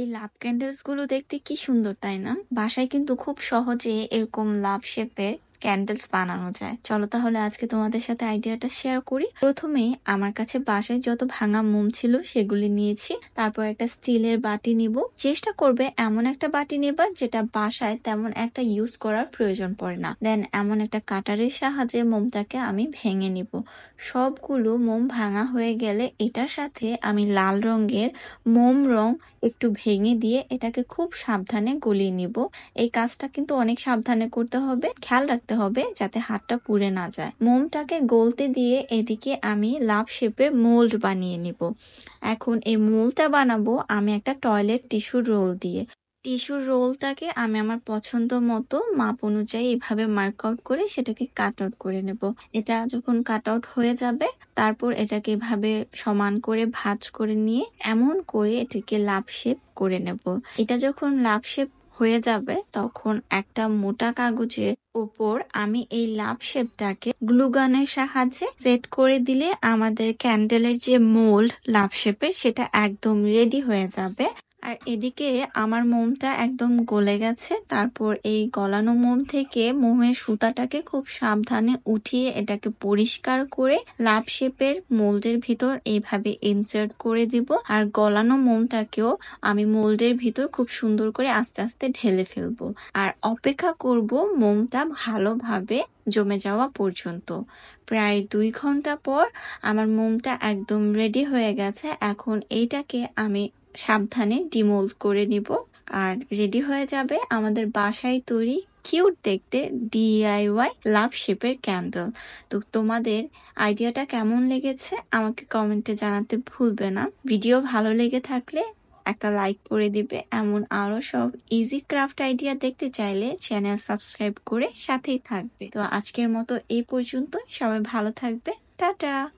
এই লাভ ক্যান্ডেলস গুলো দেখতে কি সুন্দর তাই না বাসায় কিন্তু খুব সহজে এরকম লাভ শেপের ক্যান্ডেলস বানানো যায় চলো তাহলে আজকে তোমাদের সাথে আইডিয়াটা শেয়ার করি প্রথমে আমার কাছে বাসায় যত ভাঙা মোম ছিল সেগুলি নিয়েছি তারপর একটা স্টিলের বাটি নিব চেষ্টা করবে এমন একটা বাটি নেবার যেটা বাসায় তেমন একটা ইউজ করার প্রয়োজন পড়ে না দেন এমন একটা কাটারের সাহায্যে মোমটাকে আমি ভেঙে নিব সবগুলো মোম ভাঙা হয়ে গেলে এটার সাথে আমি লাল রঙের মোম রং একটু ভেঙে দিয়ে এটাকে খুব সাবধানে গলিয়ে নিব এই কাজটা কিন্তু অনেক সাবধানে করতে হবে খেয়াল রাখতে রাখতে হবে যাতে হাতটা পুড়ে না যায় মোমটাকে গলতে দিয়ে এদিকে আমি লাভ শেপের মোল্ড বানিয়ে নিব এখন এই মোলটা বানাবো আমি একটা টয়লেট টিস্যু রোল দিয়ে টিস্যুর রোলটাকে আমি আমার পছন্দ মতো মাপ অনুযায়ী এভাবে মার্ক আউট করে সেটাকে কাট আউট করে নেব এটা যখন কাট আউট হয়ে যাবে তারপর এটাকে এভাবে সমান করে ভাজ করে নিয়ে এমন করে এটাকে লাভ শেপ করে নেব এটা যখন লাভ শেপ হয়ে যাবে তখন একটা মোটা কাগজের ওপর আমি এই লাভ শেপটাকে গ্লুগানের সাহায্যে সেট করে দিলে আমাদের ক্যান্ডেলের যে মোল্ড লাভ শেপের সেটা একদম রেডি হয়ে যাবে আর এদিকে আমার মোমটা একদম গলে গেছে তারপর এই গলানো মোম থেকে মোমের সুতাটাকে খুব সাবধানে উঠিয়ে এটাকে পরিষ্কার করে লাভ শেপের মোল্ডের ভিতর এইভাবে ইনসার্ট করে দিব আর গলানো মোমটাকেও আমি মোল্ডের ভিতর খুব সুন্দর করে আস্তে আস্তে ঢেলে ফেলবো আর অপেক্ষা করব মোমটা ভালোভাবে জমে যাওয়া পর্যন্ত প্রায় দুই ঘন্টা পর আমার মোমটা একদম রেডি হয়ে গেছে এখন এইটাকে আমি সাবধানে ডিমোল্ড করে নিব আর রেডি হয়ে যাবে আমাদের বাসায় তৈরি কিউট দেখতে ডিআইওয়াই লাভ শেপের ক্যান্ডেল তো তোমাদের আইডিয়াটা কেমন লেগেছে আমাকে কমেন্টে জানাতে ভুলবে না ভিডিও ভালো লেগে থাকলে একটা লাইক করে দিবে এমন আরো সব ইজি ক্রাফট আইডিয়া দেখতে চাইলে চ্যানেল সাবস্ক্রাইব করে সাথেই থাকবে তো আজকের মতো এই পর্যন্ত সবাই ভালো থাকবে টাটা